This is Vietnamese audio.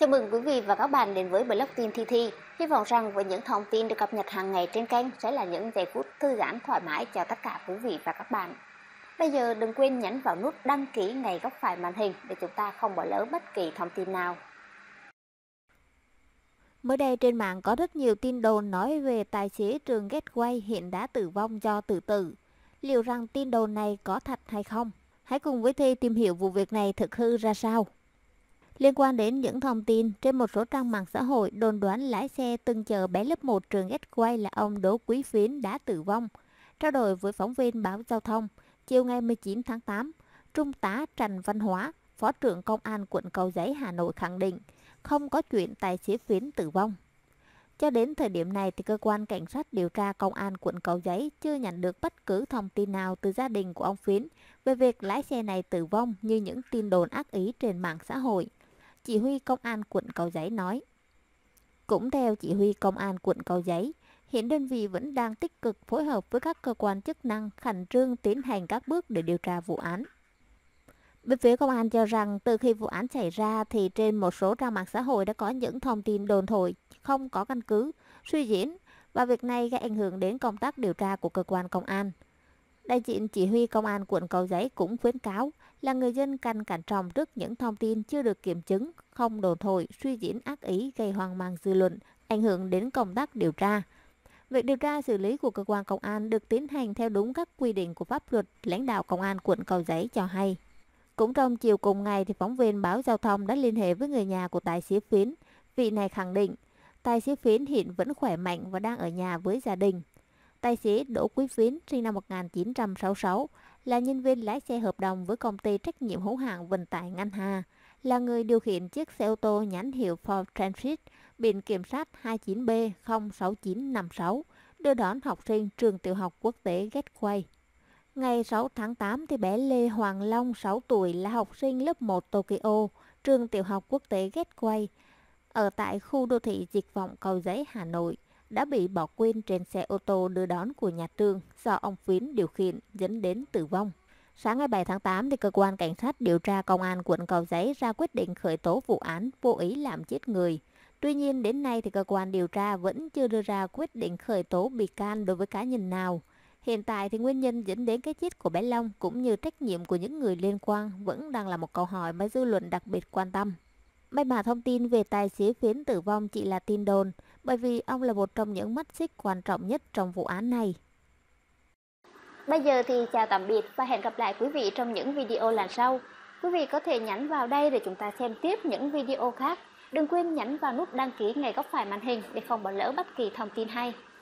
Chào mừng quý vị và các bạn đến với blog tin Thi Thi. Hy vọng rằng với những thông tin được cập nhật hàng ngày trên kênh sẽ là những giây phút thư giãn thoải mái cho tất cả quý vị và các bạn. Bây giờ đừng quên nhấn vào nút đăng ký ngay góc phải màn hình để chúng ta không bỏ lỡ bất kỳ thông tin nào. Mới đây trên mạng có rất nhiều tin đồn nói về tài xế trường Gateway hiện đã tử vong do tự tử. Liệu rằng tin đồn này có thật hay không? Hãy cùng với Thi tìm hiểu vụ việc này thực hư ra sao. Liên quan đến những thông tin, trên một số trang mạng xã hội đồn đoán lái xe từng chờ bé lớp 1 trường quay là ông Đỗ Quý Phiến đã tử vong. Trao đổi với phóng viên báo giao thông, chiều ngày 19 tháng 8, Trung tá Trần Văn Hóa, Phó trưởng Công an quận Cầu Giấy, Hà Nội khẳng định không có chuyện tài xế Phiến tử vong. Cho đến thời điểm này thì cơ quan cảnh sát điều tra công an quận Cầu Giấy chưa nhận được bất cứ thông tin nào từ gia đình của ông Phiến về việc lái xe này tử vong như những tin đồn ác ý trên mạng xã hội. Chỉ huy công an quận Cầu Giấy nói. Cũng theo chỉ huy công an quận Cầu Giấy, hiện đơn vị vẫn đang tích cực phối hợp với các cơ quan chức năng khẩn trương tiến hành các bước để điều tra vụ án. Bên phía công an cho rằng từ khi vụ án xảy ra thì trên một số trang mạng xã hội đã có những thông tin đồn thổi không có căn cứ, suy diễn và việc này gây ảnh hưởng đến công tác điều tra của cơ quan công an. Đại diện chỉ huy công an quận Cầu Giấy cũng khuyến cáo là người dân cần cẩn trọng trước những thông tin chưa được kiểm chứng, không đồn thổi, suy diễn ác ý gây hoang mang dư luận, ảnh hưởng đến công tác điều tra. Việc điều tra xử lý của cơ quan công an được tiến hành theo đúng các quy định của pháp luật, lãnh đạo công an quận Cầu Giấy cho hay. Cũng trong chiều cùng ngày thì phóng viên báo giao thông đã liên hệ với người nhà của tài xế Phiến. Vị này khẳng định, tài xế Phiến hiện vẫn khỏe mạnh và đang ở nhà với gia đình. Tài xế Đỗ Quý Phiến sinh năm 1966 là nhân viên lái xe hợp đồng với công ty trách nhiệm hữu hạn vận tải Ngân Hà, là người điều khiển chiếc xe ô tô nhãn hiệu Ford Transit biển kiểm soát 29B06956 đưa đón học sinh trường tiểu học quốc tế Gateway. Ngày 6 tháng 8 thì bé Lê Hoàng Long 6 tuổi là học sinh lớp 1 Tokyo, trường tiểu học quốc tế Gateway ở tại khu đô thị Dịch vọng Cầu Giấy, Hà Nội đã bị bỏ quên trên xe ô tô đưa đón của nhà trường do ông Phiến điều khiển dẫn đến tử vong. Sáng ngày 7 tháng 8, thì cơ quan cảnh sát điều tra công an quận Cầu Giấy ra quyết định khởi tố vụ án vô ý làm chết người. Tuy nhiên, đến nay thì cơ quan điều tra vẫn chưa đưa ra quyết định khởi tố bị can đối với cá nhân nào. Hiện tại thì nguyên nhân dẫn đến cái chết của bé Long cũng như trách nhiệm của những người liên quan vẫn đang là một câu hỏi mà dư luận đặc biệt quan tâm. May mà thông tin về tài xế phiến tử vong chỉ là tin đồn, bởi vì ông là một trong những mắt xích quan trọng nhất trong vụ án này. Bây giờ thì chào tạm biệt và hẹn gặp lại quý vị trong những video lần sau. Quý vị có thể nhấn vào đây để chúng ta xem tiếp những video khác. Đừng quên nhấn vào nút đăng ký ngay góc phải màn hình để không bỏ lỡ bất kỳ thông tin hay.